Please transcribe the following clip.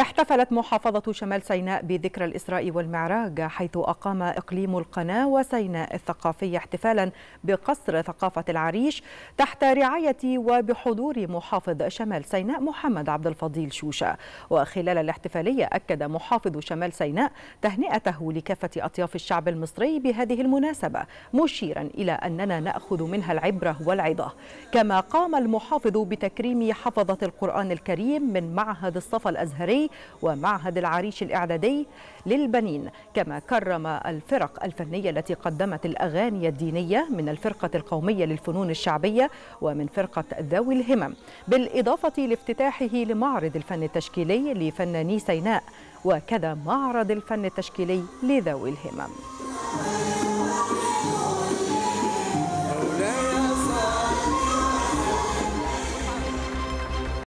احتفلت محافظة شمال سيناء بذكرى الإسراء والمعراج حيث أقام إقليم القناة وسيناء الثقافية احتفالا بقصر ثقافة العريش تحت رعاية وبحضور محافظ شمال سيناء محمد عبد الفضيل شوشة وخلال الاحتفالية أكد محافظ شمال سيناء تهنئته لكافة أطياف الشعب المصري بهذه المناسبة مشيرا إلى أننا نأخذ منها العبرة والعظة كما قام المحافظ بتكريم حفظة القرآن الكريم من معهد الصفا الأزهري ومعهد العريش الإعدادي للبنين كما كرم الفرق الفنية التي قدمت الأغاني الدينية من الفرقة القومية للفنون الشعبية ومن فرقة ذوي الهمم بالإضافة لافتتاحه لمعرض الفن التشكيلي لفناني سيناء وكذا معرض الفن التشكيلي لذوي الهمم